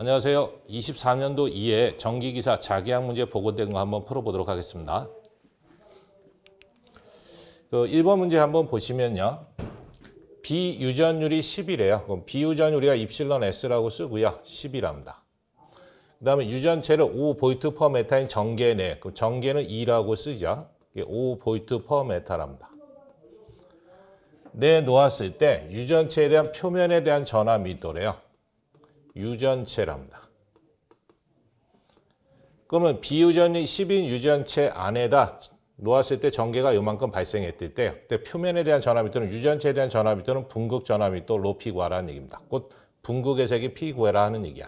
안녕하세요. 23년도 2에 정기기사 자기학 문제 보고된 거 한번 풀어보도록 하겠습니다. 그 1번 문제 한번 보시면요. 비유전율이 10이래요. 그럼 비유전 우리가 입실론 S라고 쓰고요. 10이랍니다. 그 다음에 유전체를 5V per 메타인 정계 내. 네. 그럼 정계는 2라고 쓰죠. 5V per 메타랍니다. 내 네, 놓았을 때 유전체에 대한 표면에 대한 전화 밀도래요. 유전체 랍니다. 그러면 비유전이 10인 유전체 안에다 놓았을 때 전개가 요만큼 발생했을 때 그때 표면에 대한 전압 밑도는 유전체에 대한 전압 밑도는 분극 전압 밑도 로피구라는 얘기입니다. 곧 분극의 색이 피구라 는 얘기야.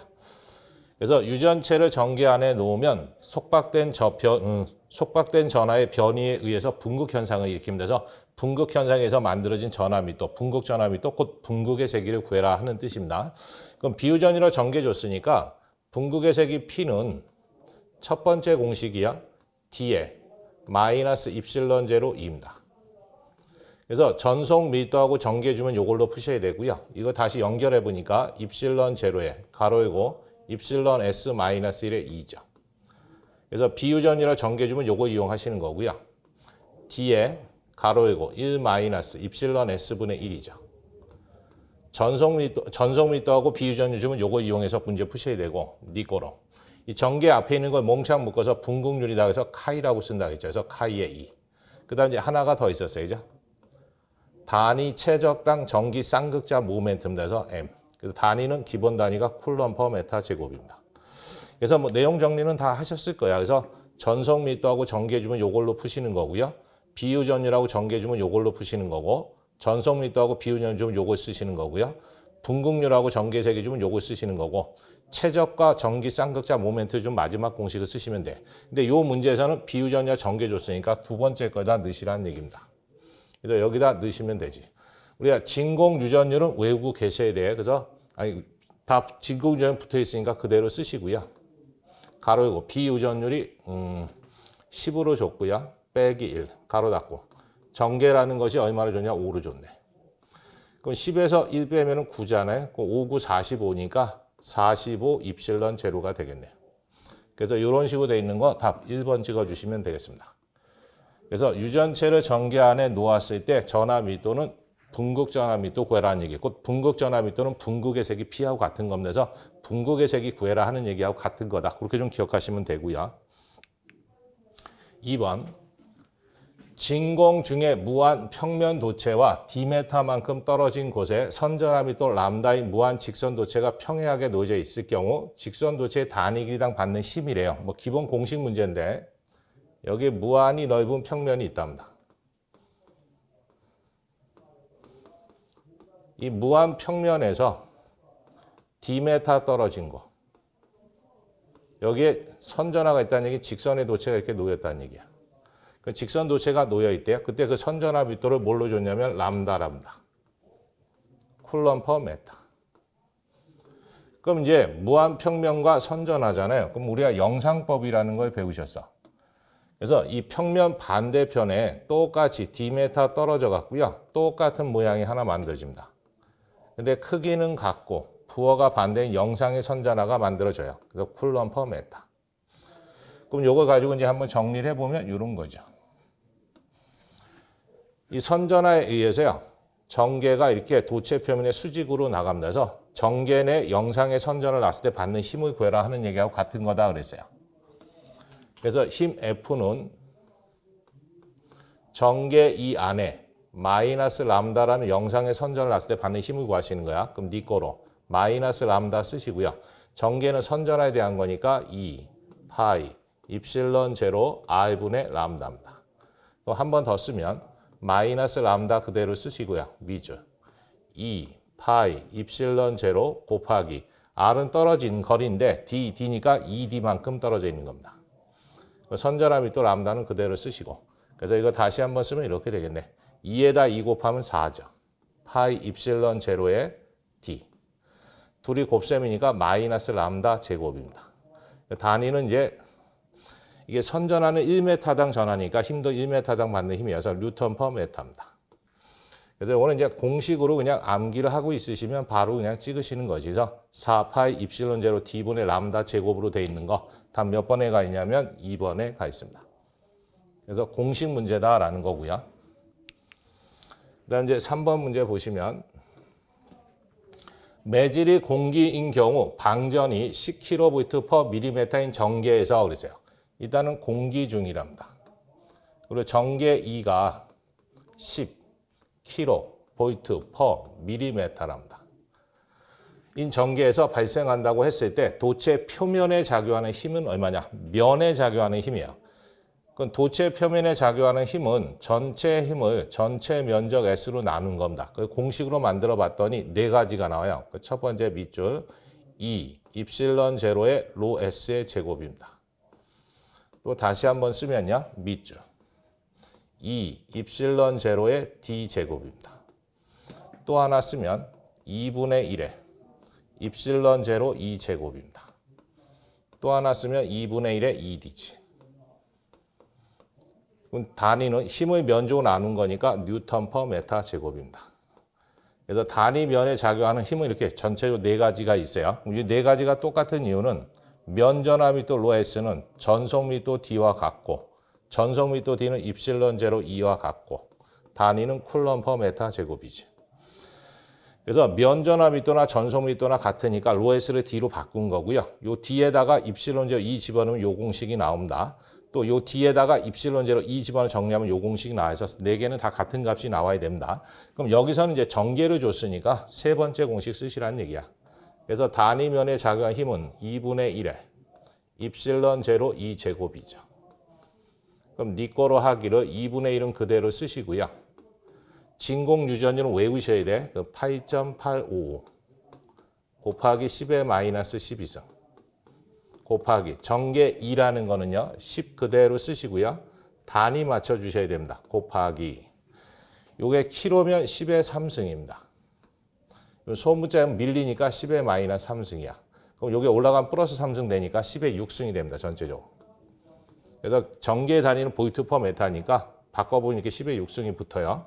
그래서 유전체를 전개 안에 놓으면 속박된 저변 음, 속박된 전하의 변이에 의해서 분극 현상을 일으킵니다. 분극 현상에서 만들어진 전압 밑도, 분극 전압 밑도 곧 분극의 세기를 구해라 하는 뜻입니다. 그럼 비유전이라 전개줬으니까 분극의 색이 P는 첫 번째 공식이야 D에 마이너스 입실론 제로 2입니다. 그래서 전속 밀도하고 전개 주면 이걸로 푸셔야 되고요. 이거 다시 연결해 보니까 입실론 제로에 가로이고 입실론 S 마이너스 1에 2죠. 그래서 비유전이라 전개 주면 이거 이용하시는 거고요. D에 가로이고 1 마이너스 입실론 S분의 1이죠. 전속 전속 미터하고 비유전 유즘은 요거 이용해서 문제 푸셔야 되고 니 네 거로. 이 전개 앞에 있는 걸 몽창 묶어서 분극률이다 해서 카이라고 쓴다 했죠. 그래서 카이의 이. 그다음 이제 하나가 더 있었어요. 그죠? 단위 최적당 전기 쌍극자 모멘텀 돼서 M. 그래서 단위는 기본 단위가 쿨럼 퍼 메타 제곱입니다. 그래서 뭐 내용 정리는 다 하셨을 거야. 그래서 전속 미도하고 전개해주면 요걸로 푸시는 거고요. 비유전이라고 전개해주면 요걸로 푸시는 거고 전성립도하고 비운염주면 요거 쓰시는 거고요. 분극률하고 전개세계좀요거 쓰시는 거고 최적과 전기 쌍극자 모멘트 좀 마지막 공식을 쓰시면 돼. 근데 요 문제에서는 비유전자 전개 줬으니까 두 번째 거다 넣으시라는 얘기입니다. 그래서 여기다 넣으시면 되지. 우리가 진공 유전율은 외국 개세에 대해 그래서 아니 다 진공 유전율 붙어 있으니까 그대로 쓰시고요. 가로 이고 비유전율이 음 10으로 줬고요. 빼기 1 가로 닫고 전계라는 것이 얼마나 좋냐? 5로 좋네. 그럼 10에서 1 빼면 9잖아요. 그럼 5, 9, 45니까 45 입실런 제로가 되겠네요. 그래서 이런 식으로 돼 있는 거 답 1번 찍어주시면 되겠습니다. 그래서 유전체를 전개 안에 놓았을 때 전압 밑도는 분극 전압 밑도 구해라는 얘기고 분극 전압 밑도는 분극의 색이 P하고 같은 겁니다. 분극의 색이 구해라 하는 얘기하고 같은 거다. 그렇게 좀 기억하시면 되고요. 2번 진공 중에 무한 평면 도체와 디메타만큼 떨어진 곳에 선전함이 또 람다인 무한 직선 도체가 평행하게 놓여져 있을 경우 직선 도체의 단위 길이당 받는 힘이래요. 뭐 기본 공식 문제인데 여기 무한히 넓은 평면이 있답니다. 이 무한 평면에서 디메타 떨어진 거 여기에 선전화가 있다는 얘기 직선의 도체가 이렇게 놓였다는 얘기야. 그 직선 도체가 놓여 있대요. 그때 그 선전압 밑도를 뭘로 줬냐면 람다 람다. 쿨럼 퍼 메타. 그럼 이제 무한평면과 선전하잖아요. 그럼 우리가 영상법이라는 걸 배우셨어. 그래서 이 평면 반대편에 똑같이 디메타 떨어져 갔고요. 똑같은 모양이 하나 만들어집니다. 근데 크기는 같고 부호가 반대인 영상의 선전화가 만들어져요. 그래서 쿨럼 퍼 메타. 그럼 요걸 가지고 이제 한번 정리를 해보면 이런 거죠. 이 선전화에 의해서요. 정계가 이렇게 도체 표면의 수직으로 나가면서 정계 내 영상의 선전을 놨을 때 받는 힘을 구해라 하는 얘기하고 같은 거다 그랬어요. 그래서 힘 F는 정계 이 안에 마이너스 람다라는 영상의 선전을 놨을 때 받는 힘을 구하시는 거야. 그럼 니 네 거로 마이너스 람다 쓰시고요. 정계는 선전화에 대한 거니까 2 파이 입실론 제로 r분의 람다입니다. 한 번 더 쓰면 마이너스 람다 그대로 쓰시고요. 미죠. 2 파이 입실론 제로 곱하기 R은 떨어진 거리인데 D, D니까 2D만큼 e 떨어져 있는 겁니다. 선절함이 또 람다는 그대로 쓰시고 그래서 이거 다시 한번 쓰면 이렇게 되겠네. 2에다 2 e 곱하면 4죠. 파이 입실론 제로에 D. 둘이 곱셈이니까 마이너스 람다 제곱입니다. 단위는 이제 이게 선전하는 1m당 전하니까 힘도 1m당 받는 힘이어서 뉴턴 퍼 메타입니다. 그래서 오늘 이제 공식으로 그냥 암기를 하고 있으시면 바로 그냥 찍으시는 거지. 그래서 4파이 입실론 제로 d분의 람다 제곱으로 돼 있는 거단 몇 번에 가 있냐면 2번에 가 있습니다. 그래서 공식 문제다라는 거고요. 그다음 이제 3번 문제 보시면 매질이 공기인 경우 방전이 10kV per mm인 전개에서 그랬어요. 일단은 공기 중이랍니다. 그리고 전개 2가 10 킬로 볼트 퍼 밀리메타랍니다. 인 전개에서 발생한다고 했을 때 도체 표면에 작용하는 힘은 얼마냐? 면에 작용하는 힘이에요. 그 도체 표면에 작용하는 힘은 전체 힘을 전체 면적 S로 나눈 겁니다. 그 공식으로 만들어 봤더니 네 가지가 나와요. 그 첫 번째 밑줄 E, 입실론 제로의 로 S의 제곱입니다. 또 다시 한 번 쓰면요. 밑줄. 2 입실론 제로의 d제곱입니다. 또 하나 쓰면 2분의 1에 입실론 제로 2제곱입니다. E 또 하나 쓰면 2분의 1에 2dg. 단위는 힘의 면적으 나눈 거니까 뉴턴 퍼 메타 제곱입니다. 그래서 단위 면에 작용하는 힘은 이렇게 전체로 네 가지가 있어요. 이 네 가지가 똑같은 이유는 면전화 밑도 로에스는 전속 밑도 D와 같고 전속 밑도 D는 입실론 제로 2와 같고 단위는 쿨럼 퍼 메타 제곱이지. 그래서 면전화 밑도나 전속 밑도나 같으니까 로에스를 D로 바꾼 거고요. 요 D에다가 입실론 제로 2 e 집어넣으면 요 공식이 나옵니다. 또 요 D에다가 입실론 제로 2 e 집어넣 정리하면 요 공식이 나와서 4 개는 다 같은 값이 나와야 됩니다. 그럼 여기서는 이제 정계를 줬으니까 세 번째 공식 쓰시라는 얘기야. 그래서 단위면의 작용한 힘은 2분의 1에 입실론 제로 2제곱이죠. 그럼 니꺼로 네 하기를 2분의 1은 그대로 쓰시고요. 진공 유전율은 외우셔야 돼. 그8.855 곱하기 10의 마이너스 10이죠. 곱하기 전개 2라는 거는요. 10 그대로 쓰시고요. 단위 맞춰주셔야 됩니다. 곱하기 요게 키로면 10의 3승입니다. 소문자에 밀리니까 10의 마이너스 3승이야. 그럼 여기 올라가면 플러스 3승 되니까 10의 6승이 됩니다. 전체적으로. 그래서 전개 단위는 보이트 퍼 메타니까 바꿔보면 이렇게 10의 6승이 붙어요.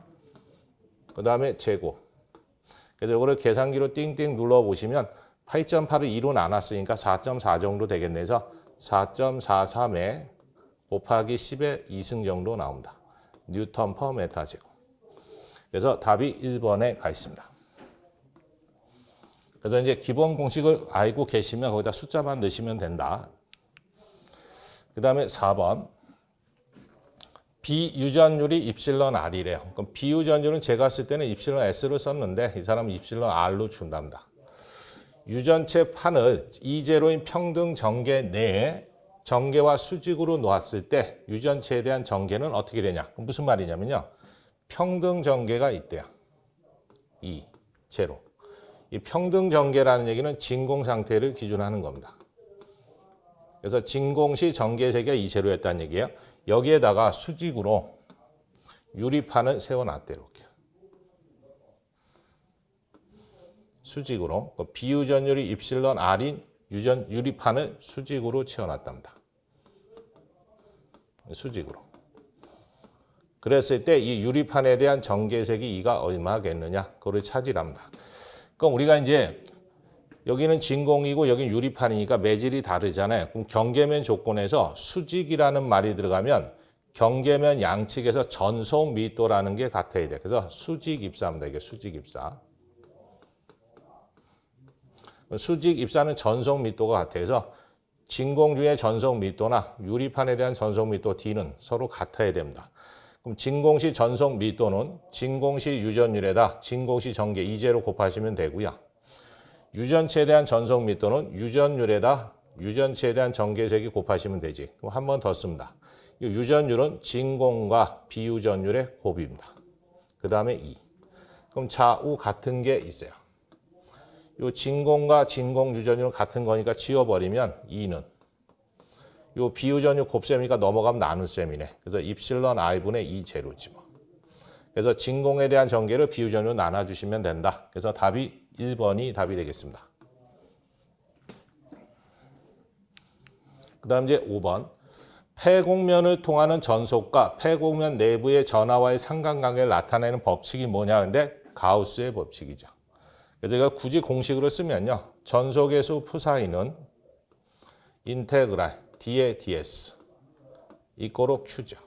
그 다음에 재고. 그래서 이거를 계산기로 띵띵 눌러보시면 8.8을 2로 나눴으니까 4.4 정도 되겠네 서 4.43에 곱하기 10의 2승 정도 나옵니다. 뉴턴 퍼 메타 제곱. 그래서 답이 1번에 가 있습니다. 그래서 이제 기본 공식을 알고 계시면 거기다 숫자만 넣으시면 된다. 그 다음에 4번. 비유전율이 입실론 R이래요. 그럼 비유전율은 제가 쓸 때는 입실론 s 로 썼는데 이 사람은 입실론 R로 준답니다. 유전체 판을 이제로인 평등 전개 내에 전개와 수직으로 놓았을 때 유전체에 대한 전개는 어떻게 되냐? 무슨 말이냐면요. 평등 전개가 있대요. 이 제로. 이 평등 전개라는 얘기는 진공 상태를 기준하는 겁니다. 그래서 진공 시 전개 세계가 이체로 했다는 얘기예요. 여기에다가 수직으로 유리판을 세워놨대 이렇게. 수직으로 그 비유전율이 입실론 R인 유전 유리판을 수직으로 채워놨답니다. 수직으로. 그랬을 때 이 유리판에 대한 전개색이 이가 얼마겠느냐 그걸 찾으랍니다. 그럼 우리가 이제 여기는 진공이고 여기는 유리판이니까 매질이 다르잖아요. 그럼 경계면 조건에서 수직이라는 말이 들어가면 경계면 양측에서 전속 밀도라는 게 같아야 돼. 그래서 수직 입사입니다. 이게 수직 입사. 수직 입사는 전속 밀도가 같아 그래서 진공 중에 전속 밀도나 유리판에 대한 전속 밀도 D는 서로 같아야 됩니다. 그럼 진공시 전속 미 또는 진공시 유전율에다 진공시 전개 이제로 곱하시면 되고요. 유전체에 대한 전속 미 또는 유전율에다 유전체에 대한 전개색이 곱하시면 되지. 그럼 한 번 더 씁니다. 유전율은 진공과 비유전율의 곱입니다. 그 다음에 2. 그럼 좌우 같은 게 있어요. 이 진공과 진공 유전율은 같은 거니까 지워버리면 2는 요비유전유 곱셈이니까 넘어가면 나눗셈이네. 그래서 입실론 i분의 2 제로지 뭐. 그래서 진공에 대한 전개를 비유전으 나눠주시면 된다. 그래서 답이 1번이 답이 되겠습니다. 그 다음 이제 5번. 폐곡면을 통하는 전속과 폐곡면 내부의 전하와의 상관관계를 나타내는 법칙이 뭐냐 근데 가우스의 법칙이죠. 그래서 이걸 굳이 공식으로 쓰면요. 전속의 수 푸사이는 인테그랄 D에 DS 이꼬로 Q죠.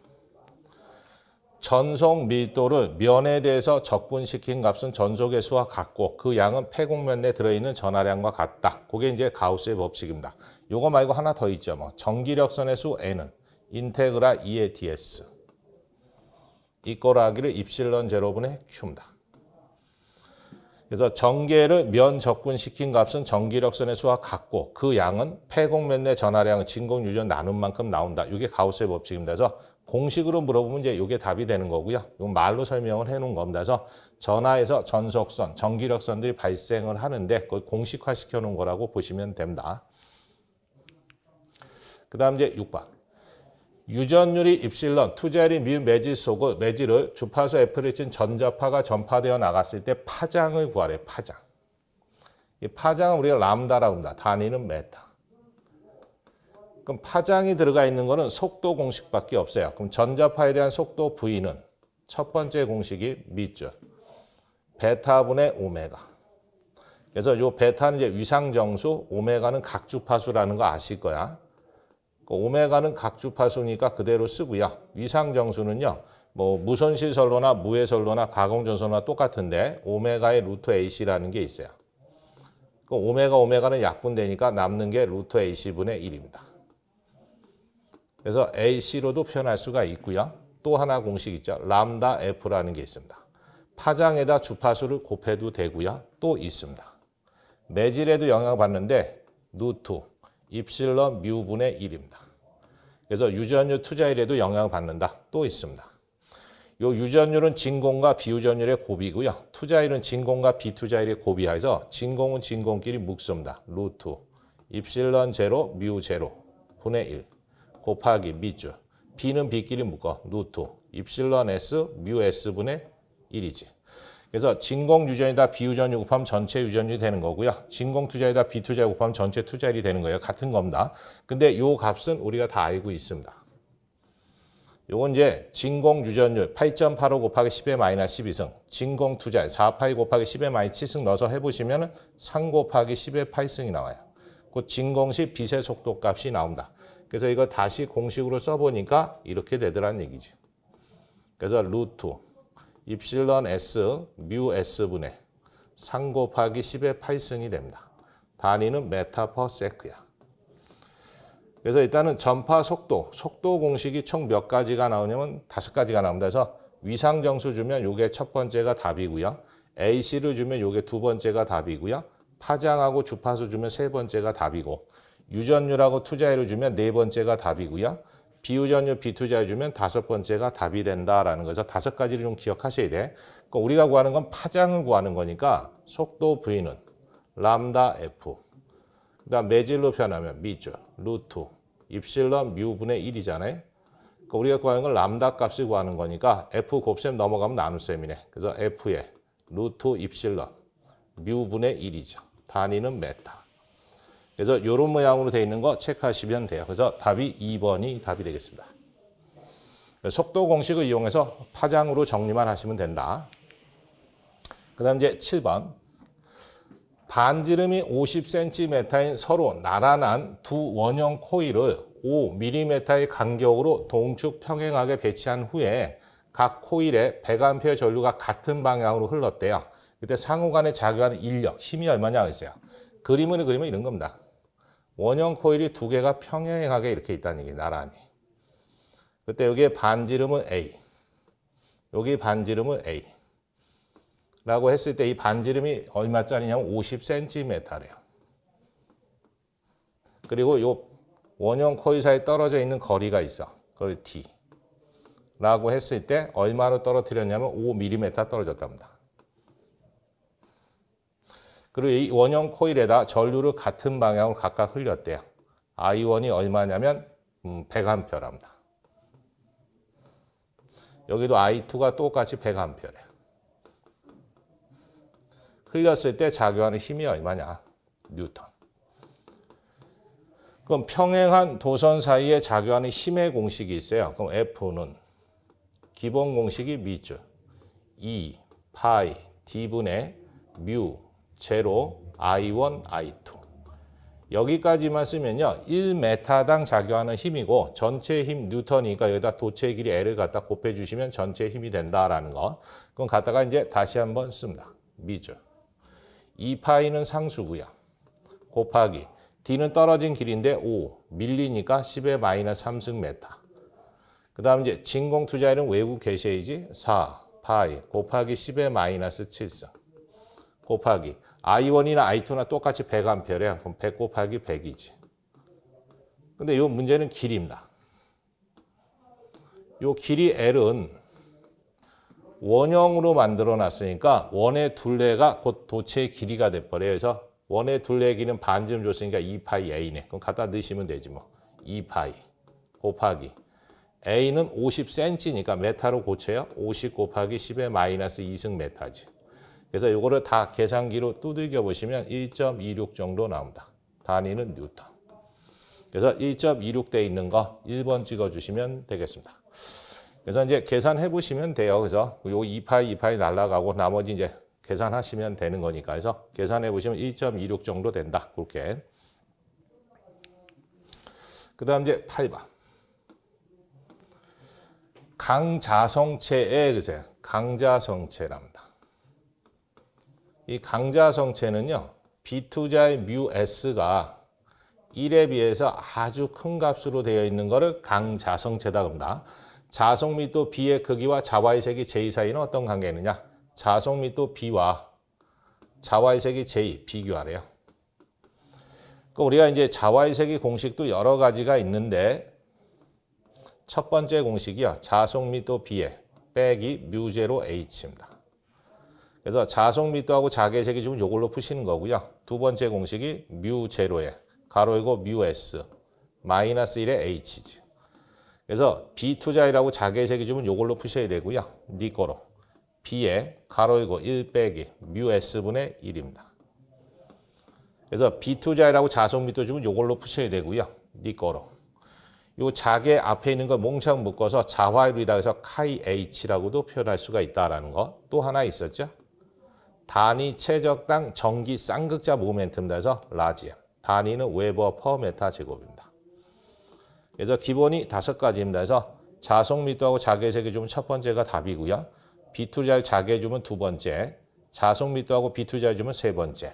전속 밀도를 면에 대해서 적분시킨 값은 전속의 수와 같고 그 양은 폐곡면에 들어있는 전하량과 같다. 그게 이제 가우스의 법칙입니다. 요거 말고 하나 더 있죠. 뭐 전기력선의 수 N은 인테그라 2의 DS 이꼬라기를 입실론 제로분의 Q입니다. 그래서 전개를 면접군시킨 값은 전기력선의 수와 같고 그 양은 폐공면 내 전하량 진공 유전 나눈 만큼 나온다. 이게 가우스의 법칙입니다. 그래서 공식으로 물어보면 이제 이게 답이 되는 거고요. 이건 말로 설명을 해놓은 겁니다. 그래서 전하에서 전속선, 전기력선들이 발생을 하는데 그걸 공식화시켜 놓은 거라고 보시면 됩니다. 그 다음 이제 6번. 유전율이 입실론, 투자율이미 매지속의 매지를 주파수 애플를친 전자파가 전파되어 나갔을 때 파장을 구하래, 파장. 이 파장은 우리가 람다라고 합니다. 단위는 메타. 그럼 파장이 들어가 있는 거는 속도 공식밖에 없어요. 그럼 전자파에 대한 속도 V는 첫 번째 공식이 밑줄, 베타분의 오메가. 그래서 요 베타는 이제 위상정수, 오메가는 각주파수라는 거 아실 거야. 그 오메가는 각 주파수니까 그대로 쓰고요. 위상정수는요. 뭐 무선시설로나 무해설로나 가공전선로 똑같은데 오메가의 루트 AC라는 게 있어요. 그 오메가 오메가는 약분되니까 남는 게 루트 AC분의 1입니다. 그래서 AC로도 표현할 수가 있고요. 또 하나 공식 있죠. 람다 F라는 게 있습니다. 파장에다 주파수를 곱해도 되고요. 또 있습니다. 매질에도 영향받는데 을 루트 입실론 뮤분의 1입니다. 그래서 유전율 투자율에도 영향을 받는다. 또 있습니다. 요 유전율은 진공과 비유전율의 곱이고요. 투자율은 진공과 비투자율의 곱이하여서 진공은 진공끼리 묶습니다. 루트 입실론 제로 뮤 제로 분의 1 곱하기 밑줄 b는 b끼리 묶어 루트 입실론 s 뮤 s 분의 1이지. 그래서 진공 유전이다 비유전이 곱하면 전체 유전율이 되는 거고요. 진공 투자이다 비투자 곱하면 전체 투자율이 되는 거예요. 같은 겁니다. 근데 요 값은 우리가 다 알고 있습니다. 요건 이제 진공 유전율 8.85 곱하기 10의 마이너스 12승, 진공 투자 율4 8이 곱하기 10의 마이너스 7승 넣어서 해보시면 은3 곱하기 10의 8승이 나와요. 곧 진공시 빛의 속도 값이 나옵니다 그래서 이거 다시 공식으로 써보니까 이렇게 되더라는 얘기지. 그래서 루트 입실론 S, 뮤 S분의 3 곱하기 10의 8승이 됩니다. 단위는 메타 퍼 세크야. 그래서 일단은 전파 속도, 속도 공식이 총 몇 가지가 나오냐면 다섯 가지가 나옵니다. 그래서 위상정수 주면 요게 첫 번째가 답이고요. AC를 주면 요게 두 번째가 답이고요. 파장하고 주파수 주면 세 번째가 답이고 유전율하고 투자율을 주면 네 번째가 답이고요. 비우자녀 비투자 해주면 다섯 번째가 답이 된다라는 거죠. 다섯 가지를 좀 기억하셔야 돼. 그러니까 우리가 구하는 건 파장을 구하는 거니까 속도 V는 람다 F, 그 다음 매질로 표현하면 미줄, 루트, 입실런 뮤분의 1이잖아요. 그러니까 우리가 구하는 건 람다 값을 구하는 거니까 F 곱셈 넘어가면 나눗셈이네. 그래서 F의 루트 입실런 뮤분의 1이죠. 단위는 메타. 그래서 이런 모양으로 되어 있는 거 체크하시면 돼요. 그래서 답이 2번이 답이 되겠습니다. 속도 공식을 이용해서 파장으로 정리만 하시면 된다. 그 다음 이제 7번. 반지름이 50cm인 서로 나란한 두 원형 코일을 5mm의 간격으로 동축 평행하게 배치한 후에 각 코일에 100A 전류가 같은 방향으로 흘렀대요. 그때 상호 간에 작용하는 인력, 힘이 얼마냐 했어요. 그림을 그리면 이런 겁니다. 원형 코일이 두 개가 평행하게 이렇게 있다는 얘기 나란히. 그때 여기에 반지름은 A. 여기 반지름은 A. 라고 했을 때 이 반지름이 얼마짜리냐면 50cm래요. 그리고 요 원형 코일 사이 떨어져 있는 거리가 있어. 그걸 D. 라고 했을 때 얼마로 떨어뜨렸냐면 5mm 떨어졌답니다. 그리고 이 원형 코일에다 전류를 같은 방향으로 각각 흘렸대요. I1이 얼마냐면 100A랍니다. 음, 여기도 I2가 똑같이 100A예요. 흘렸을 때 작용하는 힘이 얼마냐? 뉴턴. 그럼 평행한 도선 사이에 작용하는 힘의 공식이 있어요. 그럼 F는 기본 공식이 밑줄 E 파이 D분의 뮤 제로, I1, I2. 여기까지만 쓰면요. 1메당 작용하는 힘이고 전체 힘 뉴턴이니까 여기다 도체 길이 L을 갖다 곱해 주시면 전체 힘이 된다라는 거. 그건 갖다가 이제 다시 한번 씁니다. 미죠. 2파이는 상수구요. 곱하기. D는 떨어진 길인데 5. 밀리니까 10의 마이너스 3승 메타. 그 다음 이제 진공 투자율은 외국 개시이지 4 파이 곱하기 10의 마이너스 7승 곱하기 I1이나 I2나 똑같이 100A야. 그럼 100 곱하기 100이지. 근데 이 문제는 길이입니다. 이 길이 L은 원형으로 만들어 놨으니까 원의 둘레가 곧 도체의 길이가 돼버려요. 그래서 원의 둘레 길이는 반쯤 줬으니까 2파이 A네. 그럼 갖다 넣으시면 되지 뭐. 2파이 곱하기 A는 50cm니까 메타로 고쳐요. 50 곱하기 10의 마이너스 2승 메타지. 그래서 이거를 다 계산기로 두들겨 보시면 1.26 정도 나옵니다. 단위는 뉴턴. 그래서 1.26대 있는 거 1번 찍어주시면 되겠습니다. 그래서 이제 계산해 보시면 돼요. 그래서 요 2파이, 2파이 날라가고 나머지 이제 계산하시면 되는 거니까. 그래서 계산해 보시면 1.26 정도 된다. 그렇게. 그 다음 이제 8번. 강자성체에, 글쎄, 강자성체랍니다. 이 강자 성체는요. B투자의 뮤 S가 1에 비해서 아주 큰 값으로 되어 있는 것을 강자성체다 그니다 자성 및또 B의 크기와 자와의 색이 J 사이는 어떤 관계느냐? 자성 및또 B와 자와의 색이 J 비교하래요. 그럼 우리가 이제 자와의 색이 공식도 여러 가지가 있는데 첫 번째 공식이요. 자성 및또 B의 빼기 뮤제 H입니다. 그래서 자속밑도하고 자계색이 지금 요걸로 푸시는 거고요. 두 번째 공식이 뮤 제로에 가로이고 뮤 s 마이너스 1의 h지. 그래서 b 투자이라고 자계색이 주면 요걸로 푸셔야 되고요. 니네로 b에 가로이고 1 빼기 뮤 s분의 1입니다. 그래서 b 투자이라고 자속밑도 주면 요걸로 푸셔야 되고요. 니네로요자개 앞에 있는 걸 몽창 묶어서 자화일이다 해서 카이 h라고도 표현할 수가 있다라는 거 또 하나 있었죠. 단위 최적당 전기 쌍극자 모멘텀에서 라지엠. 단위는 웨버 퍼 메타 제곱입니다. 그래서 기본이 다섯 가지입니다. 그래서 자속 밀도하고 자개색의 줌은 첫 번째가 답이고요. 비투자의 자개 줌은 두 번째, 자속 밀도하고 비투자의 줌은 세 번째,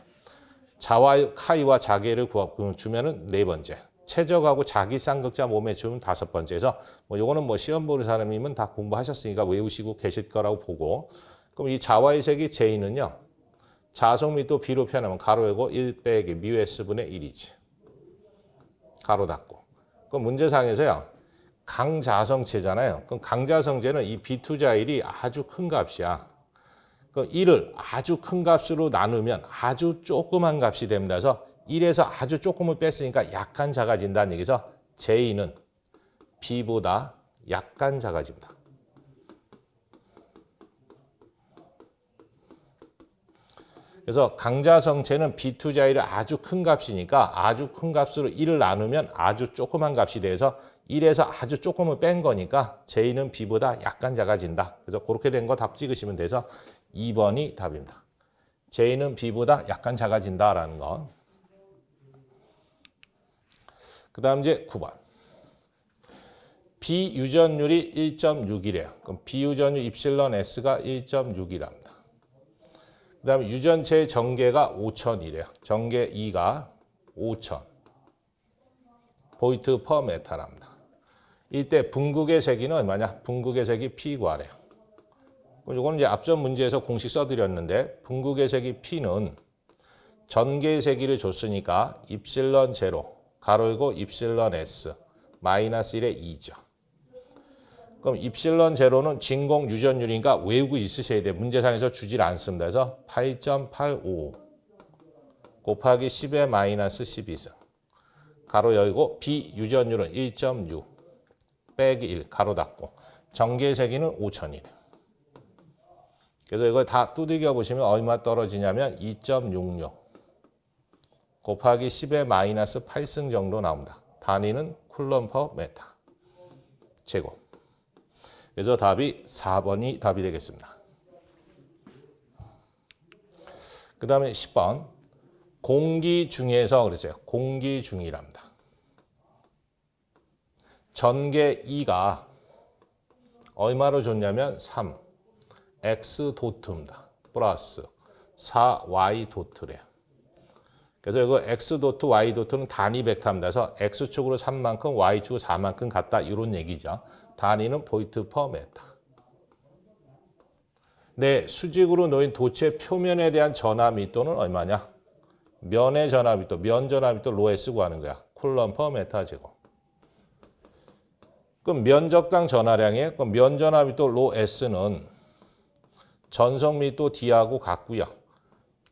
자와 카이와 자개를 주면은 네 번째, 최적하고 자기 쌍극자 몸에 주면 다섯 번째에서 뭐 요거는 뭐 시험 보는 사람이면 다 공부하셨으니까 외우시고 계실 거라고 보고 그럼 이 자와의 색이 J는요. 자성미 도 B로 표현하면 가로 열고 1 빼기 미 S분의 1이지. 가로 닫고. 그 문제상에서요. 강자성체잖아요. 그럼 강자성체는 이 B2자 1이 아주 큰 값이야. 그럼 1을 아주 큰 값으로 나누면 아주 조그만 값이 됩니다서 1에서 아주 조금을 뺐으니까 약간 작아진다는 얘기에 j 는 B보다 약간 작아집니다. 그래서 강자성체는 B2자일의 아주 큰 값이니까 아주 큰 값으로 1을 나누면 아주 조그만 값이 돼서 1에서 아주 조금을 뺀 거니까 J는 B보다 약간 작아진다. 그래서 그렇게 된 거 답 찍으시면 돼서 2번이 답입니다. J는 B보다 약간 작아진다라는 거. 그 다음 이제 9번. B 유전율이 1.6이래요. 그럼 B 유전율 입실론 S가 1.6이랍니다. 그 다음에 유전체의 전개가 5천이래요. 전개 2가 5천. 보이트 퍼 메타랍니다. 이때 분극의 세기는 만약 분극의 세기 P과래요. 이거 이제 앞전 문제에서 공식 써드렸는데 분극의 세기 P는 전개의 세기를 줬으니까 입실 가로이고 입 S 마이너스 1의 2죠. 그럼 입실론 제로는 진공 유전율이니까 외우고 있으셔야 돼요. 문제상에서 주질 않습니다. 그래서 8.85 곱하기 10의 마이너스 12승. 가로 열고 비유전율은 1.6 빼기 1 가로 닫고 정계 세기는 5천이래 그래서 이걸 다 두들겨 보시면 얼마 떨어지냐면 2.66 곱하기 10의 마이너스 8승 정도 나옵니다. 단위는 쿨럼 퍼 메타. 제곱. 그래서 답이 4번이 답이 되겠습니다. 그 다음에 10번. 공기 중에서 그랬어요. 공기 중이랍니다. 전개 2가 얼마로 줬냐면 3, x 도트입니다. 플러스 4y 도트래요. 그래서 이거 x 도트, y 도트는 단위 벡터입니다. 그래서 x축으로 3만큼, y축으로 4만큼 같다. 이런 얘기죠. 단위는 포인트 퍼 메타. 네, 수직으로 놓인 도체 표면에 대한 전하 밀도는 얼마냐? 면의 전하 밀도, 면 전하 밀도 로에 쓰고 하는 거야. 쿨럼 퍼 메타 제곱. 그럼 면적당 전하량에 그럼 면 전하 밀도 로 S는 전성 밀도 D하고 같고요.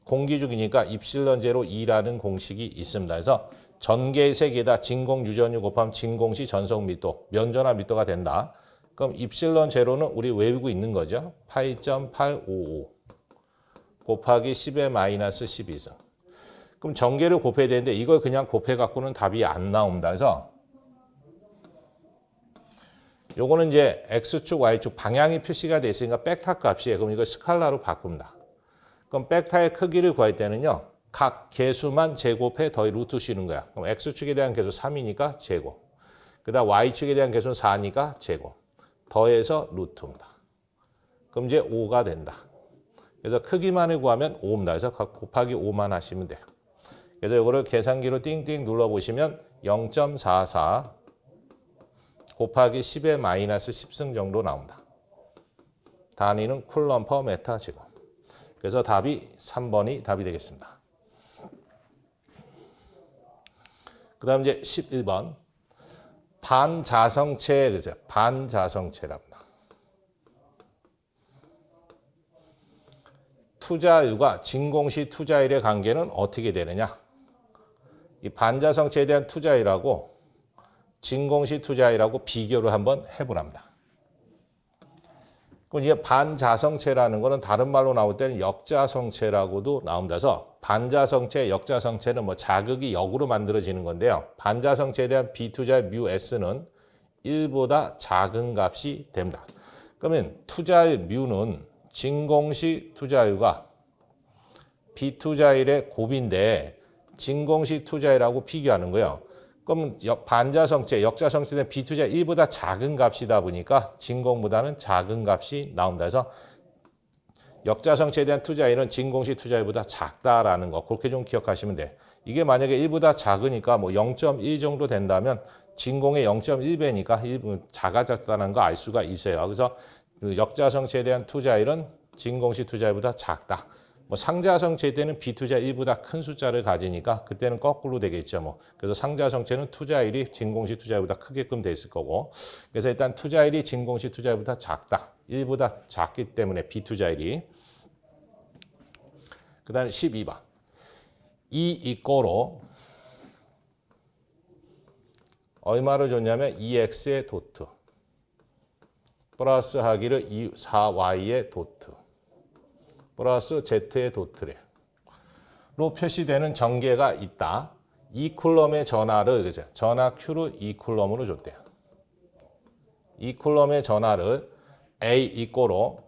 공기 중이니까 입실런 제로 2라는 공식이 있습니다. 그래서 전개의 세계다. 진공 유전유 곱하면 진공시 전속 미도, 면전화 미도가 된다. 그럼 입실론 제로는 우리 외우고 있는 거죠. 8.855 곱하기 10의 마이너스 12승. 그럼 전개를 곱해야 되는데 이걸 그냥 곱해갖고는 답이 안 나옵니다. 그래서 요거는 이제 X축, Y축 방향이 표시가 돼 있으니까 백타 값이에요. 그럼 이걸 스칼라로 바꿉니다. 그럼 백타의 크기를 구할 때는요. 각 개수만 제곱해 더해 루트 c는 거야. 그럼 x축에 대한 개수 3이니까 제곱. 그다음 y축에 대한 개수는 4니까 제곱. 더해서 루트입니다. 그럼 이제 5가 된다. 그래서 크기만을 구하면 5입니다. 그래서 곱하기 5만 하시면 돼요. 그래서 이거를 계산기로 띵띵 눌러보시면 0.44 곱하기 10의 마이너스 10승 정도 나온다. 단위는 쿨럼 퍼 메타 지금. 그래서 답이 3번이 답이 되겠습니다. 그 다음 이제 11번. 반자성체, 그죠? 반자성체랍니다. 투자율과 진공시 투자율의 관계는 어떻게 되느냐? 이 반자성체에 대한 투자율하고 진공시 투자율하고 비교를 한번 해보랍니다. 그럼 이게 반자성체라는 거는 다른 말로 나올 때는 역자성체라고도 나온다서 반자성체, 역자성체는 뭐 자극이 역으로 만들어지는 건데요. 반자성체에 대한 비투자의 뮤 S는 1보다 작은 값이 됩니다. 그러면 투자의 뮤는 진공시 투자율과 비투자율의 곱인데 진공시 투자율하고 비교하는 거예요. 그럼 반자성체, 역자성체는 비투자 1보다 작은 값이다 보니까 진공보다는 작은 값이 나온다 해서 역자 성취에 대한 투자율은 진공시 투자율보다 작다라는 거 그렇게 좀 기억하시면 돼. 이게 만약에 1보다 작으니까 뭐 0.1 정도 된다면 진공의 0.1배니까 1 작아졌다는 거 알 수가 있어요. 그래서 그 역자 성취에 대한 투자율은 진공시 투자율보다 작다. 뭐 상자성체 때는 비투자 1보다 큰 숫자를 가지니까 그때는 거꾸로 되겠죠. 뭐 그래서 상자성체는 투자일이 진공시 투자일보다 크게끔 돼 있을 거고 그래서 일단 투자일이 진공시 투자일보다 작다. 1보다 작기 때문에 비투자일이그 다음에 12번 이 이꼬로 얼마를 줬냐면 2x의 도트 플러스 하기를 4y의 도트 플러스 Z의 도트래로 표시되는 전개가 있다. 이 쿨럼의 전하를 그죠? 전하 Q를 이 쿨럼으로 줬대요. 이 쿨럼의 전하를 A 이꼬로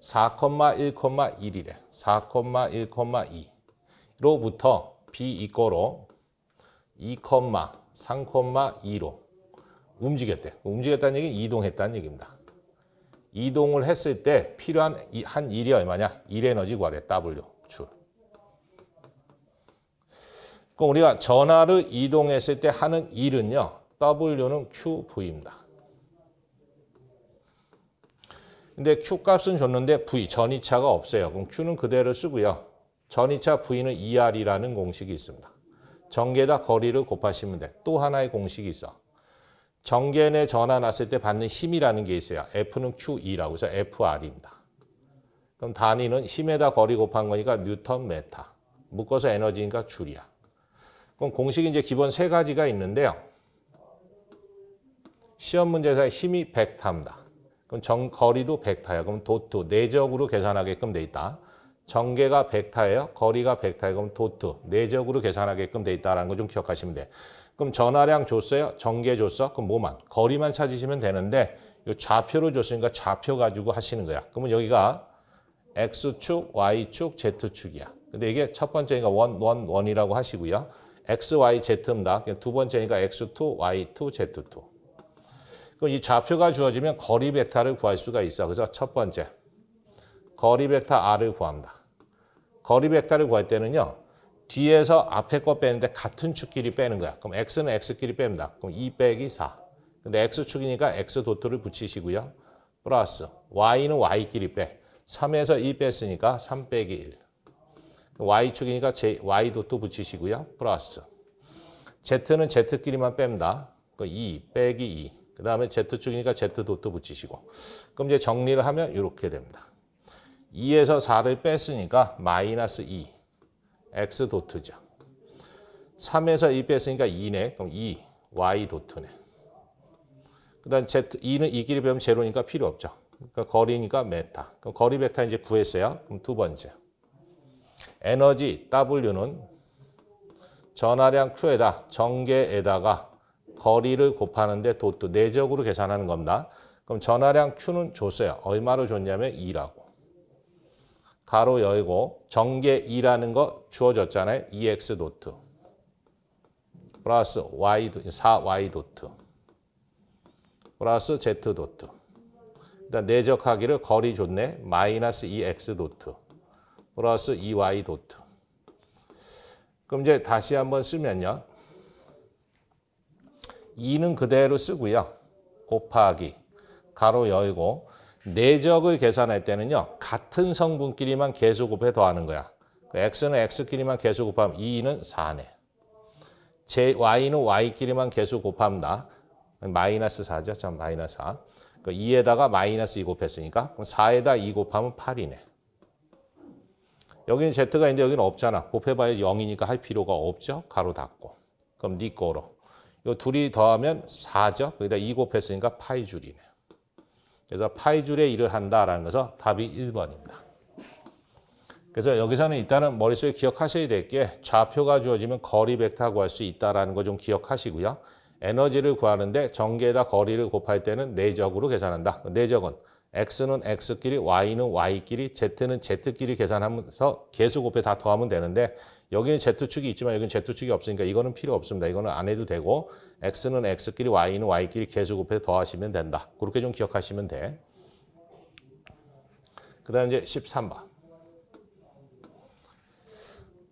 4,1,1이래. 4,1,2로부터 B 이꼬로 2,3,2로 움직였대. 움직였다는 얘기는 이동했다는 얘기입니다. 이동을 했을 때 필요한 한 일이 얼마냐? 일 에너지 괄에 W 줄. 그럼 우리가 전하를 이동했을 때 하는 일은요. W는 QV입니다. 근데 Q값은 줬는데 V, 전이차가 없어요. 그럼 Q는 그대로 쓰고요. 전이차 V는 ER이라는 공식이 있습니다. 전개다 거리를 곱하시면 돼. 또 하나의 공식이 있어. 정계에 전환했을 때 받는 힘이라는 게 있어요. F는 QE라고 해서 FR입니다. 그럼 단위는 힘에다 거리 곱한 거니까 뉴턴 메타. 묶어서 에너지니까 줄이야. 그럼 공식이 이제 기본 세 가지가 있는데요. 시험 문제에서 힘이 1타입니다 그럼 정, 거리도 1타야 그럼 도트, 내적으로 계산하게끔 돼 있다. 정계가 1타예요 거리가 1타예요 그럼 도트, 내적으로 계산하게끔 돼 있다라는 거 좀 기억하시면 돼. 그럼 전화량 줬어요? 전개 줬어? 그럼 뭐만? 거리만 찾으시면 되는데 이 좌표로 줬으니까 좌표 가지고 하시는 거야. 그러면 여기가 X축, Y축, Z축이야. 근데 이게 첫 번째니까 원, 원, 원이라고 하시고요. X, Y, Z입니다. 두 번째니까 X2, Y2, Z2. 그럼 이 좌표가 주어지면 거리 벡터를 구할 수가 있어. 그래서 첫 번째, 거리 벡터 R을 구합니다. 거리 벡터를 구할 때는요. 뒤에서 앞에 거 빼는데 같은 축끼리 빼는 거야. 그럼 x는 x끼리 뺍니다. 그럼 2 빼기 4. 근데 x축이니까 x 도트를 붙이시고요. 플러스 y는 y끼리 빼. 3에서 2 뺐으니까 3 빼기 1. y축이니까 j, y 도트 붙이시고요. 플러스 z는 z끼리만 뺍니다. 그2 빼기 2. 그 다음에 z축이니까 z 도트 붙이시고. 그럼 이제 정리를 하면 이렇게 됩니다. 2에서 4를 뺐으니까 마이너스 2. x 도트죠. 3에서 2 뺐으니까 2네. 그럼 2, y 도트네. 그 다음 z, 2는 이 길이 배면제니까 필요 없죠. 그러니까 거리니까 메타. 그럼 거리 벡터 이제 구했어요. 그럼 두 번째. 에너지 W는 전하량 Q에다 전개에다가 거리를 곱하는데 도트 내적으로 계산하는 겁니다. 그럼 전하량 Q는 줬어요. 얼마로 줬냐면 2라고. 가로 열고 정계 2라는 거 주어졌잖아요. EX 도트. 플러스 Y, 4Y 도트. 플러스 Z 도트. 일단 그러니까 내적하기를 거리 좋네. 마이너스 2X e 도트. 플러스 2Y e 도트. 그럼 이제 다시 한번 쓰면요. 2는 그대로 쓰고요. 곱하기. 가로 열고 내적을 계산할 때는요. 같은 성분끼리만 계속 곱해 더하는 거야. 그 x는 x끼리만 계속 곱하면 2는 4네. 제, y는 y끼리만 계속 곱합니다. 마이너스 4죠. 참 마이너스 4. 그 2에다가 마이너스 2 곱했으니까 그럼 4에다 2 곱하면 8이네. 여기는 z가 있는데 여기는 없잖아. 곱해봐야 0이니까 할 필요가 없죠. 가로 닫고. 그럼 니네 거로. 이거 둘이 더하면 4죠. 거기다 2 곱했으니까 파이 줄이네. 그래서 파이줄에 일을 한다라는 것은 답이 1번입니다. 그래서 여기서는 일단은 머릿속에 기억하셔야 될 게 좌표가 주어지면 거리 벡터 구할 수 있다라는 거 좀 기억하시고요. 에너지를 구하는데 전개에다 거리를 곱할 때는 내적으로 계산한다. 내적은 x는 x끼리, y는 y끼리, z는 z끼리 계산하면서 계수 곱해 다 더하면 되는데 여기는 Z축이 있지만 여기는 Z축이 없으니까 이거는 필요 없습니다. 이거는 안 해도 되고 X는 X끼리, Y는 Y끼리 계속 곱해서 더하시면 된다. 그렇게 좀 기억하시면 돼. 그 다음 이제 13번.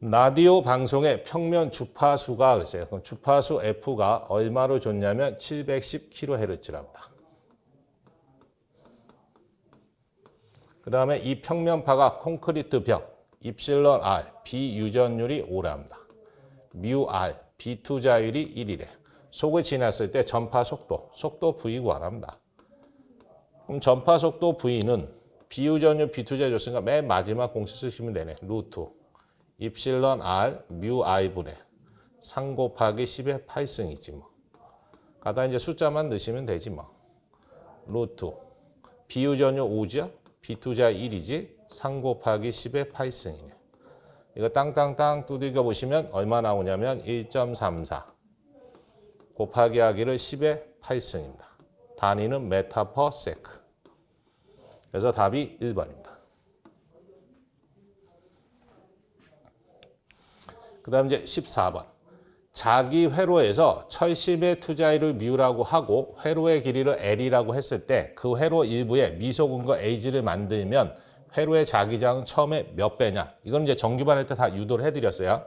라디오 방송의 평면 주파수가 글쎄요. 그럼 주파수 F가 얼마로 줬냐면 710kHz랍니다. 그 다음에 이 평면파가 콘크리트 벽, 입실런 R, 비유전율이 오랍니다. 뮤 R, 비투자율이 1이래. 속을 지났을 때 전파 속도, 속도 V 구하랍니다. 그럼 전파 속도 V는 비유전율 비투자 줬으니까 맨 마지막 공식 쓰시면 되네. 루트 입실런 R, 뮤 I분의 3 곱하기 10의 8승이지 뭐. 가다 이제 숫자만 넣으시면 되지 뭐. 루트 비유전율 5죠? 비투자 1이지 3 곱하기 10의 파이승이네 이거 땅땅땅 두들겨 보시면 얼마 나오냐면 1.34 곱하기 하기를 10의 파이승입니다. 단위는 메타퍼 세크. 그래서 답이 1번입니다. 그 다음 이제 14번. 자기 회로에서 철심의 투자율을 미우라고 하고 회로의 길이를 L이라고 했을 때 그 회로 일부에 미소분과 A지를 만들면 회로의 자기장은 처음에 몇 배냐. 이건 이제 정규반에 때다 유도를 해드렸어요.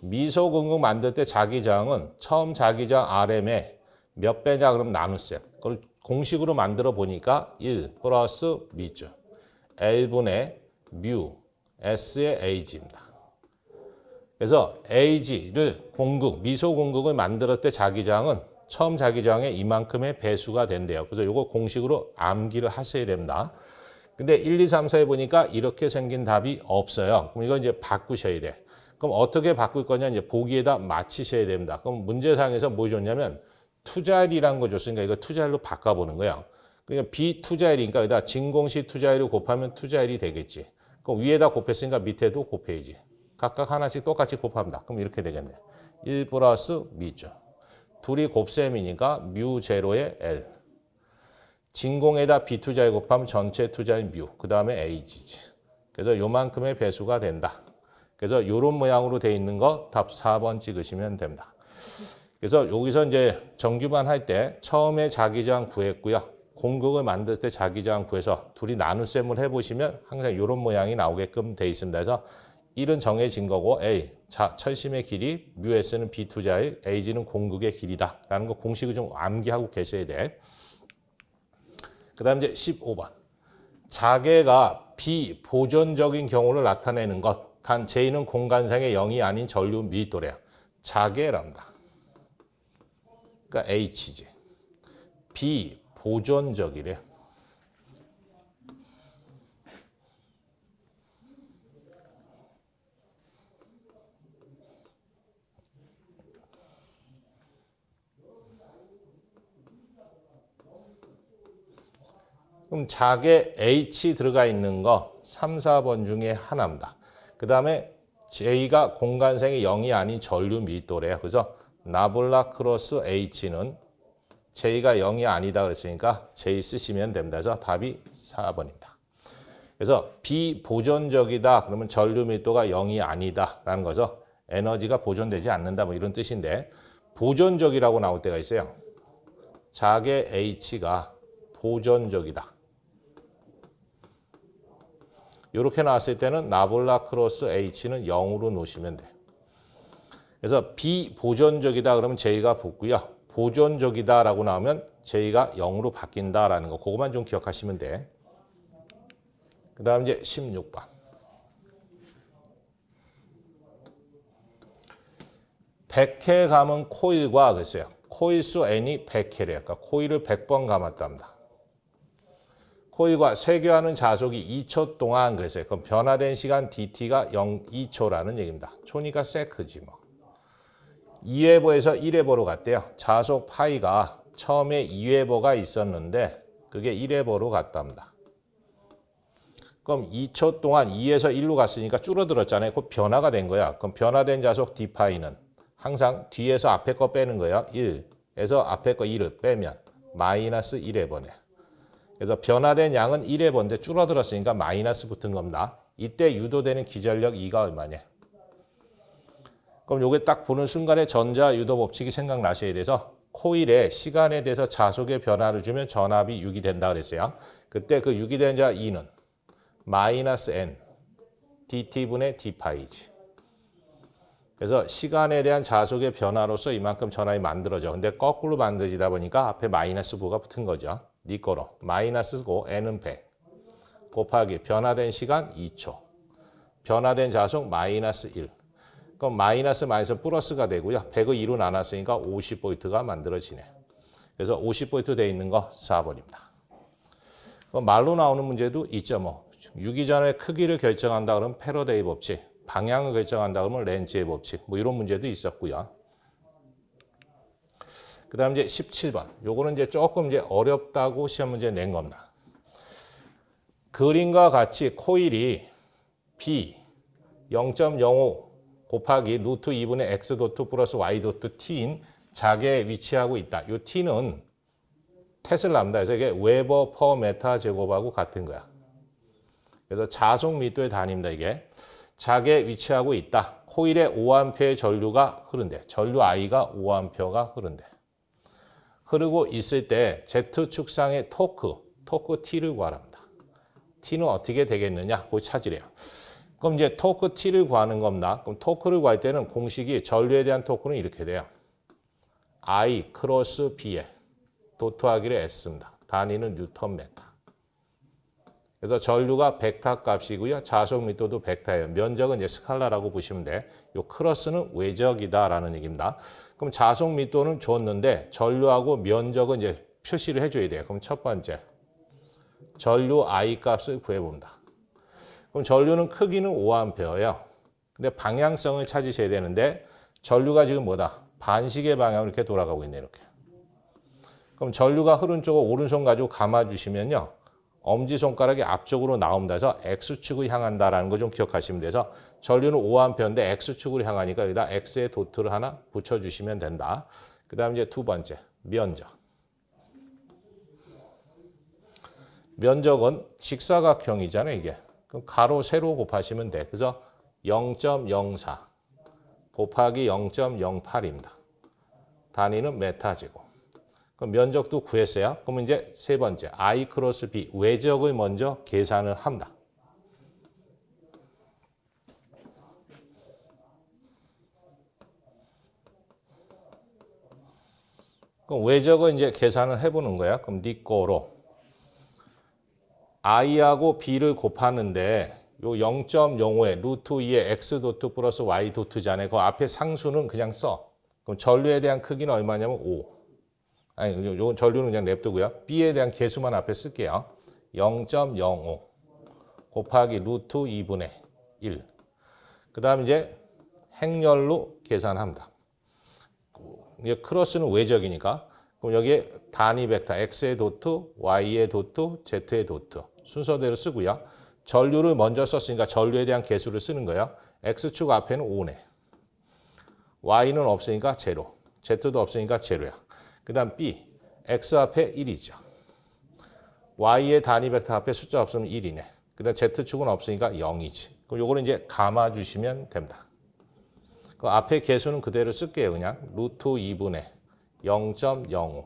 미소공구 만들 때 자기장은 처음 자기장 RM에 몇 배냐 그럼 나눗셈. 그걸 공식으로 만들어 보니까 1 플러스 미죠. L분의 뮤 S의 AG입니다. 그래서 AG를 공국, 미소공국을 만들었을 때 자기장은 처음 자기장에 이만큼의 배수가 된대요. 그래서 이거 공식으로 암기를 하셔야 됩니다. 근데 1, 2, 3, 4에 보니까 이렇게 생긴 답이 없어요. 그럼 이건 이제 바꾸셔야 돼. 그럼 어떻게 바꿀 거냐 이제 보기에다 맞히셔야 됩니다. 그럼 문제상에서 뭐 줬냐면 투자율이라는 거 줬으니까 이거 투자율로 바꿔보는 거예요. 그러니까 비투자율이니까 여기다 진공시 투자율을 곱하면 투자율이 되겠지. 그럼 위에다 곱했으니까 밑에도 곱해야지. 각각 하나씩 똑같이 곱합니다. 그럼 이렇게 되겠네. 1 플러스 미죠. 둘이 곱셈이니까 뮤 제로의 L. 진공에다 B 투자에 곱하면 전체 투자인 뮤, 그 다음에 A지지. 그래서 요만큼의 배수가 된다. 그래서 요런 모양으로 돼 있는 거 답 4번 찍으시면 됩니다. 그래서 여기서 이제 정규반할 때 처음에 자기장 구했고요. 공극을 만들 때 자기장 구해서 둘이 나눗셈을 해보시면 항상 요런 모양이 나오게끔 돼 있습니다. 그래서 1은 정해진 거고 A, 자, 철심의 길이, 뮤 S는 B 투자의 A지는 공극의 길이다. 라는 거 공식을 좀 암기하고 계셔야 돼. 그 다음 이제 15번. 자개가 비보존적인 경우를 나타내는 것. 단 제2는 공간상의 영이 아닌 전류 미도래자개랍다 그러니까 H지. 비보존적이래 그럼 자게 H 들어가 있는 거 3, 4번 중에 하나입니다. 그 다음에 J가 공간생의 0이 아닌 전류 밑도래요 그죠? 나블라 크로스 H는 J가 0이 아니다 그랬으니까 J 쓰시면 됩니다. 그래서 답이 4번입니다. 그래서 비보존적이다. 그러면 전류 밀도가 0이 아니다라는 거죠. 에너지가 보존되지 않는다 뭐 이런 뜻인데 보존적이라고 나올 때가 있어요. 자게 H가 보존적이다. 이렇게 나왔을 때는 나볼라 크로스 H는 0으로 놓으시면 돼요. 그래서 비보존적이다 그러면 J가 붙고요. 보존적이다라고 나오면 J가 0으로 바뀐다라는 거 그것만 좀 기억하시면 돼. 그 다음 이제 16번. 백회 감은 코일과 그랬어요. 코일 수 n이 백회래요 그러니까 코일을 백번 감았답니다. 코일과 쇄교하는 자속이 2초 동안 그랬어요. 그럼 변화된 시간 dt가 0, 2초라는 얘기입니다. 초니까 세크지 뭐. 2회보에서 1회보로 갔대요. 자속 파이가 처음에 2회보가 있었는데 그게 1회보로 갔답니다. 그럼 2초 동안 2에서 1로 갔으니까 줄어들었잖아요. 그 변화가 된 거야. 그럼 변화된 자속 d파이는 항상 뒤에서 앞에 거 빼는 거예요. 1에서 앞에 거 1을 빼면 마이너스 1회보네. 그래서 변화된 양은 1에 번데 줄어들었으니까 마이너스 붙은 겁니다. 이때 유도되는 기전력 2가 얼마냐. 그럼 요게 딱 보는 순간에 전자 유도 법칙이 생각나셔야 돼서 코일에 시간에 대해서 자속의 변화를 주면 전압이 6이 된다 그랬어요. 그때 그 6이 된 자 2는 마이너스 n dt분의 d파이지. 그래서 시간에 대한 자속의 변화로서 이만큼 전압이 만들어져. 근데 거꾸로 만들어지다 보니까 앞에 마이너스 부가 붙은 거죠. 네 거로 마이너스고 n은 100 곱하기 변화된 시간 2초 변화된 자속 마이너스 1 그럼 마이너스 마이너스 플러스가 되고요 100을 2로 나눴으니까 50포인트가 만들어지네 그래서 50포인트 돼 있는 거 4번입니다 그럼 말로 나오는 문제도 2.5 유기전의 크기를 결정한다 그러면 패러데이 법칙 방향을 결정한다 그러면 렌즈의 법칙 뭐 이런 문제도 있었고요 그 다음 이제 17번. 요거는 이제 조금 이제 어렵다고 시험 문제 낸 겁니다. 그림과 같이 코일이 B 0.05 곱하기 루트 2분의 x 도트 플러스 y 도트 t인 자에 위치하고 있다. 이 t는 테슬라입니다. 그래서 이게 웨버 퍼 메타 제곱하고 같은 거야. 그래서 자속 밀도의 단위입니다. 이게 자에 위치하고 있다. 코일에 5A의 전류가 흐른대. 전류 I가 5A가 흐른대. 흐르고 있을 때 Z축상의 토크, 토크 T를 구하랍니다. T는 어떻게 되겠느냐? 그걸 찾으래요. 그럼 이제 토크 T를 구하는 겁니다. 그럼 토크를 구할 때는 공식이 전류에 대한 토크는 이렇게 돼요. I 크로스 B에 도트하기를 S입니다. 단위는 뉴턴 메타. 그래서 전류가 벡타 값이고요. 자속 밑도도 벡타예요. 면적은 이제 스칼라라고 보시면 돼. 요 크로스는 외적이다라는 얘기입니다. 그럼 자속 밑도는 줬는데 전류하고 면적은 이제 표시를 해줘야 돼요. 그럼 첫 번째 전류 I 값을 구해봅니다. 그럼 전류는 크기는 5A예요. 근데 방향성을 찾으셔야 되는데 전류가 지금 뭐다? 반시계 방향으로 이렇게 돌아가고 있네 이렇게. 그럼 전류가 흐른 쪽을 오른손 가지고 감아주시면요. 엄지손가락이 앞쪽으로 나옵니다. 그래서 X축을 향한다라는 거 좀 기억하시면 돼서 전류는 5A인데 X축으로 향하니까 여기다 X의 도트를 하나 붙여주시면 된다. 그 다음 이제 두 번째, 면적. 면적은 직사각형이잖아요, 이게. 그럼 가로, 세로 곱하시면 돼. 그래서 0.04 곱하기 0.08입니다. 단위는 메타제곱. 그럼 면적도 구했어요. 그러면 이제 세 번째, I 크로스 B, 외적을 먼저 계산을 합니다. 그럼 외적은 이제 계산을 해보는 거야. 그럼 네 거로 i하고 b를 곱하는데 요 0.05에 루트 2에 x 도트 플러스 y 도트잖아요. 그 앞에 상수는 그냥 써. 그럼 전류에 대한 크기는 얼마냐면 5. 아니, 요, 요 전류는 그냥 냅두고요. b에 대한 개수만 앞에 쓸게요. 0.05 곱하기 루트 2분의 1. 그 다음 이제 행렬로 계산합니다. 크로스는 외적이니까 그럼 여기에 단위 벡터 x의 도트, y의 도트, z의 도트 순서대로 쓰고요. 전류를 먼저 썼으니까 전류에 대한 개수를 쓰는 거예요. x축 앞에는 5네. y는 없으니까 제 z도 없으니까 제야그 다음 b, x 앞에 1이죠. y의 단위 벡터 앞에 숫자 없으면 1이네. 그 다음 z축은 없으니까 0이지. 그럼 요거는 이제 감아주시면 됩니다. 그 앞에 개수는 그대로 쓸게요. 그냥 루트 2분의 0.05.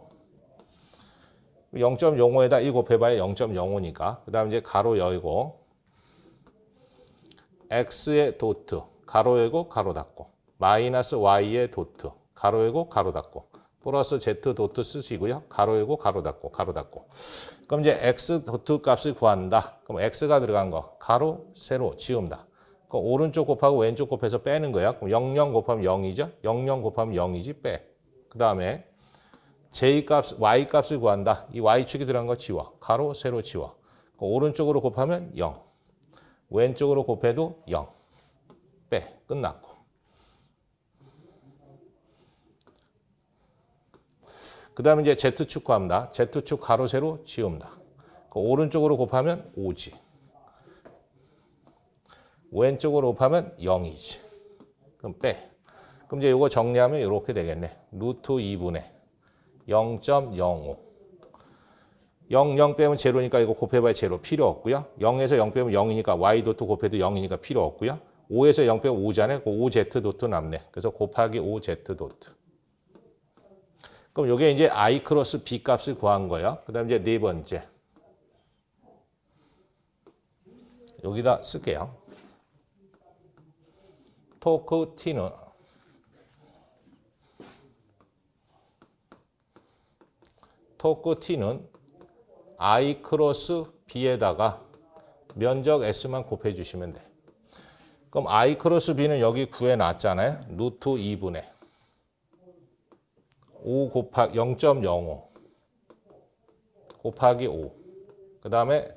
0.05에다 1 곱해봐야 0.05니까. 그 다음 이제 가로 열고 x의 도트 가로 열고 가로 닫고 마이너스 y의 도트 가로 열고 가로 닫고 플러스 z 도트 쓰시고요. 가로 열고 가로 닫고 가로 닫고 그럼 이제 x 도트 값을 구한다. 그럼 x가 들어간 거 가로 세로 지웁니다 그 오른쪽 곱하고 왼쪽 곱해서 빼는 거야. 그럼 00 곱하면 0이죠. 00 곱하면 0이지 빼. 그 다음에 J값, Y값을 구한다. 이 Y축이 들어간 거 지워. 가로, 세로 지워. 그 오른쪽으로 곱하면 0. 왼쪽으로 곱해도 0. 빼. 끝났고. 그 다음에 이제 Z축 구합니다. Z축 가로, 세로 지웁니다. 그 오른쪽으로 곱하면 5지. 왼쪽으로 곱하면 0이지. 그럼 빼. 그럼 이제 이거 정리하면 이렇게 되겠네. 루트 2분의 0.05. 0, 0 빼면 제로니까 이거 곱해봐야 제로 필요 없고요. 0에서 0 빼면 0이니까 y 도트 곱해도 0이니까 필요 없고요. 5에서 0 빼면 5잖아요. 그 5z 도트 남네. 그래서 곱하기 5z 도트. 그럼 이게 이제 i 크로스 b 값을 구한 거예요. 그 다음 이제 네 번째. 여기다 쓸게요. 토크 T는 토크 T는 I 크로스 B에다가 면적 S만 곱해 주시면 돼. 그럼 I 크로스 B는 여기 구해놨잖아요. 루트 2분의 5 곱하기 0.05 곱하기 5. 그 다음에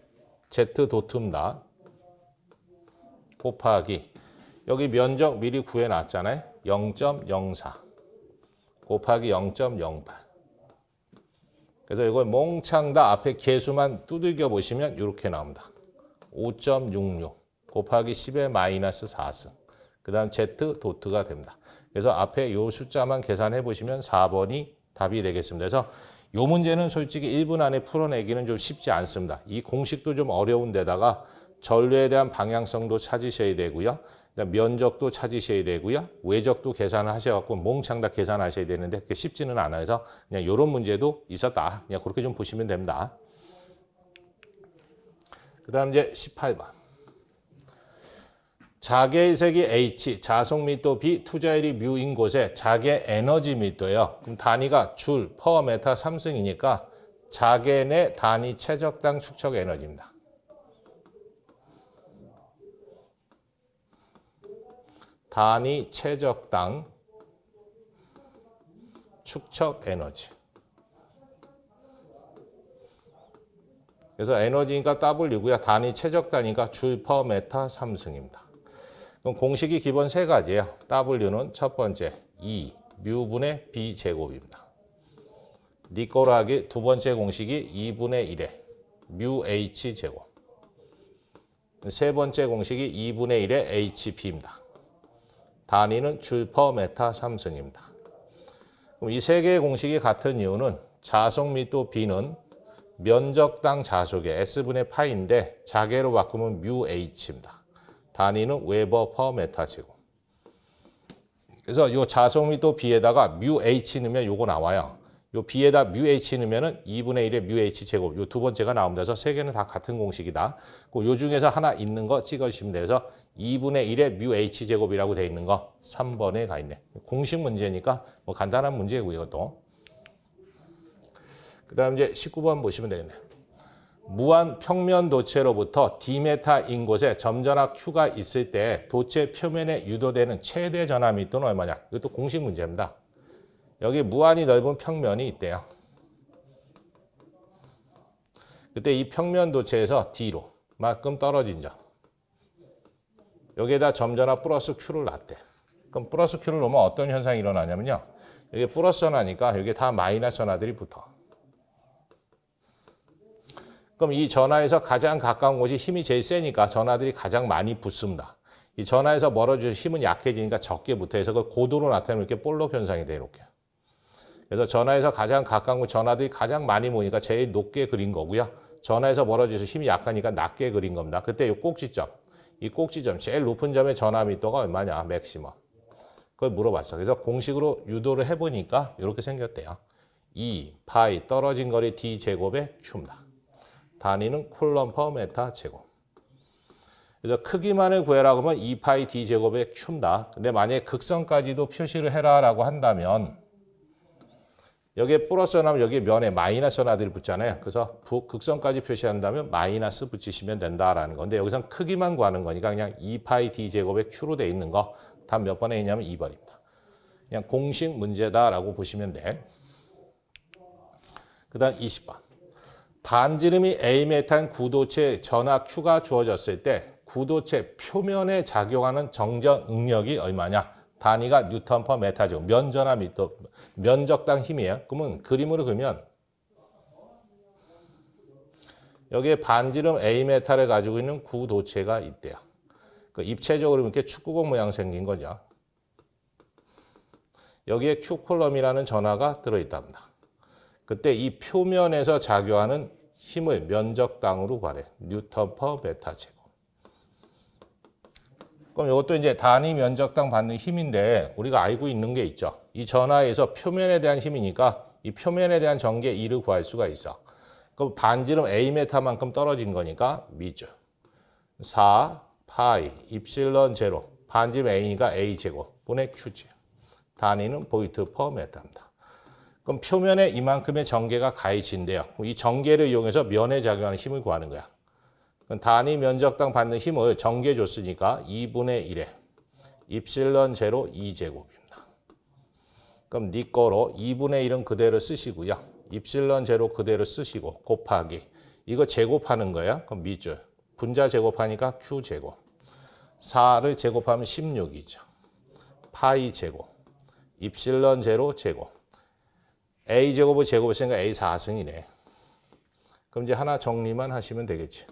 Z 도툼다 곱하기 여기 면적 미리 구해놨잖아요. 0.04 곱하기 0.08 그래서 이걸 몽창 다 앞에 개수만 두들겨 보시면 이렇게 나옵니다. 5.66 곱하기 10의 마이너스 4승 그 다음 Z 도트가 됩니다. 그래서 앞에 이 숫자만 계산해 보시면 4번이 답이 되겠습니다. 그래서 이 문제는 솔직히 1분 안에 풀어내기는 좀 쉽지 않습니다. 이 공식도 좀 어려운 데다가 전류에 대한 방향성도 찾으셔야 되고요. 그러니까 면적도 찾으셔야 되고요. 외적도 계산을 하셔갖고 몽창 다 계산하셔야 되는데 그게 쉽지는 않아서 그냥 이런 문제도 있었다. 그냥 그렇게 좀 보시면 됩니다. 그 다음 이제 18번. 자계의색이 H, 자속 밑도 B, 투자율이 뮤인 곳에 자계 에너지 밑도요 그럼 단위가 줄, 퍼, 메타, 삼승이니까 자계 내 단위 최적당 축척 에너지입니다. 단위 최적당 축적 에너지. 그래서 에너지니까 W고요. 단위 최적단위가 줄 퍼메타 3승입니다. 그럼 공식이 기본 세 가지예요. W는 첫 번째 2 e, 뮤분의 B 제곱입니다. 니꼬라기 두 번째 공식이 2분의 1에 뮤 H 제곱. 세 번째 공식이 2분의 1의 HP입니다. 단위는 슈퍼메타 삼승입니다이 세 개의 공식이 같은 이유는 자속 밑도 B는 면적당 자속의 S분의 파인데 자개로 바꾸면 뮤 H입니다. 단위는 웨버 퍼 메타지고. 그래서 이 자속 밑도 B에다가 뮤 H 넣으면 요거 나와요. 요 B에다 뮤 H 넣으면은 2분의 1의 뮤 H 제곱 요 두 번째가 나옵니다. 그래서 세 개는 다 같은 공식이다. 그요 중에서 하나 있는 거 찍어주시면 돼요. 그래서 2분의 1의 뮤 H 제곱이라고 돼 있는 거 3번에 가 있네. 공식 문제니까 뭐 간단한 문제고 이것도. 그 다음 이제 19번 보시면 되겠네요. 무한 평면 도체로부터 디메타인 곳에 점전압 Q가 있을 때 도체 표면에 유도되는 최대 전압이 또는 얼마냐? 이것도 공식 문제입니다. 여기 무한히 넓은 평면이 있대요. 그때 이 평면 도체에서 D로 만큼 떨어진 점. 여기에다 점전화 플러스 Q를 놨대. 그럼 플러스 Q를 넣으면 어떤 현상이 일어나냐면요. 여기 플러스 전화니까 여기 다 마이너스 전화들이 붙어. 그럼 이 전화에서 가장 가까운 곳이 힘이 제일 세니까 전화들이 가장 많이 붙습니다. 이 전화에서 멀어져 힘은 약해지니까 적게 붙어 있서 그 고도로 나타내면 이렇게 볼록 현상이 돼 이렇게. 그래서 전화에서 가장 가까운 전화들이 가장 많이 모이니까 제일 높게 그린 거고요. 전화에서 멀어져서 힘이 약하니까 낮게 그린 겁니다. 그때 이 꼭지점, 이 꼭지점, 제일 높은 점의 전화 밀도가 얼마냐, 맥시멈. 그걸 물어봤어. 그래서 공식으로 유도를 해보니까 이렇게 생겼대요. 2 파이 떨어진 거리 d 제곱의 q입니다. 단위는 쿨럼퍼 메타 제곱. 그래서 크기만을 구해라고 하면 2파이 d 제곱의 q입니다. 근데 만약에 극성까지도 표시를 해라라고 한다면 여기에 플러스 하면 여기 면에 마이너스 하나들이 붙잖아요. 그래서 북, 극성까지 표시한다면 마이너스 붙이시면 된다라는 건데 여기선 크기만 구하는 거니까 그냥 2파이 d 제곱에 q로 돼 있는 거답몇 번에 있냐면 2번입니다. 그냥 공식 문제다라고 보시면 돼. 그 다음 20번. 반지름이 A메탄 구도체 전하 Q가 주어졌을 때 구도체 표면에 작용하는 정전 응력이 얼마냐? 단위가 뉴턴 퍼 메타죠. 면전화 미터, 면적당 힘이에요. 그러면 그림으로 그면 여기에 반지름 A 메타를 가지고 있는 구도체가 있대요. 그 입체적으로 이렇게 축구공 모양 생긴 거죠. 여기에 Q 콜럼이라는 전화가 들어있답니다. 그때 이 표면에서 작용하는 힘을 면적당으로 관해 뉴턴 퍼 메타제. 그럼 이것도 이제 단위 면적당 받는 힘인데 우리가 알고 있는 게 있죠. 이 전하에서 표면에 대한 힘이니까 이 표면에 대한 전개 2를 구할 수가 있어. 그럼 반지름 Am만큼 떨어진 거니까 미죠. 4 파이 입실론 제로 반지름 A니까 A 제곱 분의 Q지. 단위는 보이트 퍼 메타입니다. 그럼 표면에 이만큼의 전개가 가해진대요. 이 전개를 이용해서 면에 작용하는 힘을 구하는 거야. 단위 면적당 받는 힘을 정계 줬으니까 2분의 1에 입실런 제로 2제곱입니다. 그럼 니네 거로 2분의 1은 그대로 쓰시고요. 입실런 제로 그대로 쓰시고 곱하기 이거 제곱하는 거야. 그럼 밑줄 분자 제곱하니까 q 제곱 4를 제곱하면 16이죠. 파이 제곱 입실런 제로 제곱 a 제곱을 제곱했으니까 a 4승이네. 그럼 이제 하나 정리만 하시면 되겠지.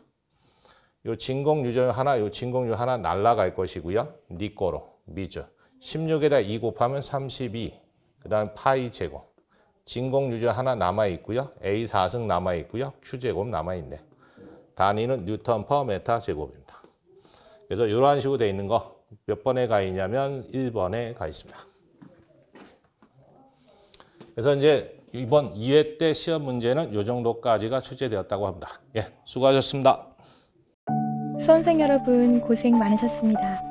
요 진공유전 하나, 요 진공유 하나 날라갈 것이고요. 니 거로 미죠. 16에다 2 곱하면 32. 그 다음 파이 제곱. 진공유전 하나 남아있고요. A4승 남아있고요. Q제곱 남아있네. 단위는 뉴턴 퍼 메타 제곱입니다. 그래서 이러한 식으로 되어 있는 거 몇 번에 가 있냐면 1번에 가 있습니다. 그래서 이제 이번 2회 때 시험 문제는 이 정도까지가 출제되었다고 합니다. 예, 수고하셨습니다. 수험생 여러분 고생 많으셨습니다.